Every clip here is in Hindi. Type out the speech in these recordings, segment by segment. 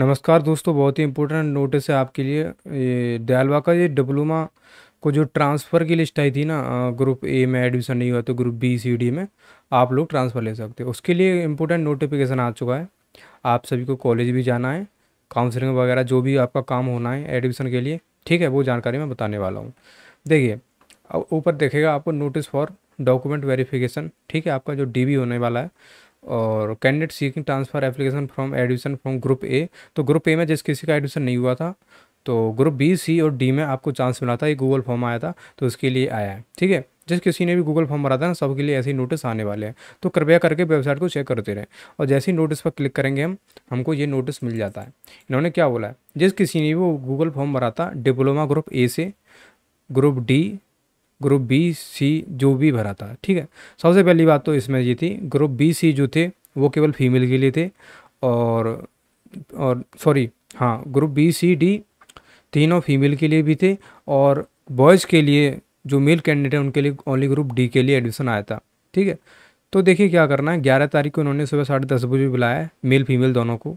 नमस्कार दोस्तों बहुत ही इंपॉर्टेंट नोटिस है आपके लिए ये दयालवा का ये डिप्लोमा को जो ट्रांसफ़र की लिस्ट आई थी ना ग्रुप ए में एडमिशन नहीं हुआ तो ग्रुप बी सी डी में आप लोग ट्रांसफ़र ले सकते हो उसके लिए इम्पोर्टेंट नोटिफिकेशन आ चुका है आप सभी को कॉलेज भी जाना है काउंसलिंग वगैरह जो भी आपका काम होना है एडमिशन के लिए ठीक है वो जानकारी मैं बताने वाला हूँ देखिए अब ऊपर देखेगा आपको नोटिस फॉर डॉक्यूमेंट वेरिफिकेशन ठीक है आपका जो डी होने वाला है और candidate seeking transfer application from admission from group A तो ग्रुप ए में जिस किसी का एडमिशन नहीं हुआ था तो ग्रुप बी सी और डी में आपको चांस मिला था ये गूगल फॉर्म आया था तो उसके लिए आया है ठीक है जिस किसी ने भी गूगल फॉर्म भरा था ना सबके लिए ऐसे ही नोटिस आने वाले हैं तो कृपया करके वेबसाइट को चेक करते रहें और जैसे ही नोटिस पर क्लिक करेंगे हम हमको ये नोटिस मिल जाता है इन्होंने क्या बोला है जिस किसी ने भी वो गूगल फॉर्म भरा था डिप्लोमा ग्रुप ए से group D group B C जो भी भरा था ठीक है सबसे पहली बात तो इसमें ये थी ग्रुप बी सी जो थे वो केवल फीमेल के लिए थे और और सॉरी हाँ ग्रुप बी सी डी तीनों फीमेल के लिए भी थे और बॉयज़ के लिए जो मेल कैंडिडेट हैं उनके लिए ओनली ग्रुप डी के लिए एडमिशन आया था ठीक है तो देखिए क्या करना है ग्यारह तारीख को उन्होंने सुबह साढ़े दस बजे बुलाया है मेल फीमेल दोनों को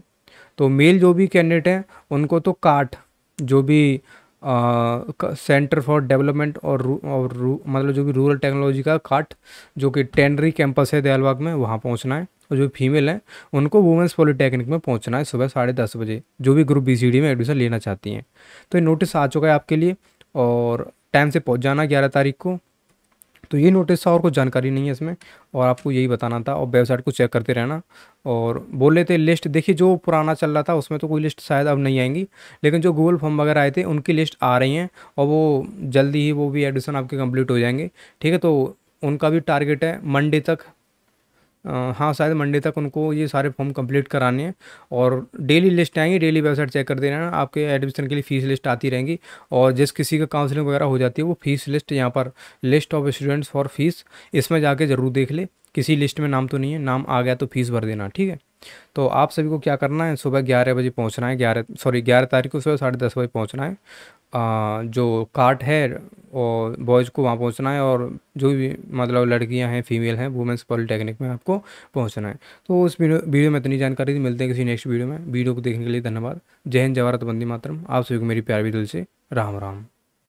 तो मेल जो भी कैंडिडेट हैं उनको तो काट जो भी सेंटर फॉर डेवलपमेंट और रू, और रू, मतलब जो भी रूरल टेक्नोलॉजी का काट जो कि टेनरी कैंपस है दयालबाग में वहाँ पहुँचना है और जो फीमेल हैं उनको वुमेंस पॉलिटेक्निक में पहुँचना है सुबह साढ़े दस बजे जो भी ग्रुप बी में एडमिशन लेना चाहती हैं तो ये नोटिस आ चुका है आपके लिए और टाइम से पहुँच जाना ग्यारह तारीख को तो ये नोटिस था और कुछ जानकारी नहीं है इसमें और आपको यही बताना था और वेबसाइट को चेक करते रहना और बोल रहे थे लिस्ट देखिए जो पुराना चल रहा था उसमें तो कोई लिस्ट शायद अब नहीं आएंगी लेकिन जो गूगल फॉर्म वगैरह आए थे उनकी लिस्ट आ रही हैं और वो जल्दी ही वो भी एडमिशन आपके कंप्लीट हो जाएंगे ठीक है तो उनका भी टारगेट है मंडे तक हाँ शायद मंडे तक उनको ये सारे फॉर्म कंप्लीट कराने हैं और डेली लिस्ट आएंगी डेली वेबसाइट चेक कर दे रहे हैं आपके एडमिशन के लिए फ़ीस लिस्ट आती रहेंगी और जिस किसी का काउंसलिंग वगैरह हो जाती है वो फ़ीस लिस्ट यहाँ पर list of students for fees इसमें जाके ज़रूर देख ले किसी लिस्ट में नाम तो नहीं है नाम आ गया तो फ़ीस भर देना ठीक है तो आप सभी को क्या करना है सुबह ग्यारह बजे पहुँचना है ग्यारह सॉरी ग्यारह तारीख को सुबह साढ़े दस बजे पहुँचना है जो कार्ट है और बॉयज़ को वहाँ पहुँचना है और जो भी मतलब लड़कियाँ हैं फीमेल हैं वुमेंस पॉलीटेक्निक में आपको पहुँचना है तो उस वीडियो में इतनी जानकारी मिलते हैं किसी नेक्स्ट वीडियो में वीडियो को देखने के लिए धन्यवाद जय हिंद जवाहरत बंदी मातरम आप सभी को मेरी प्यार भी दिल से राम राम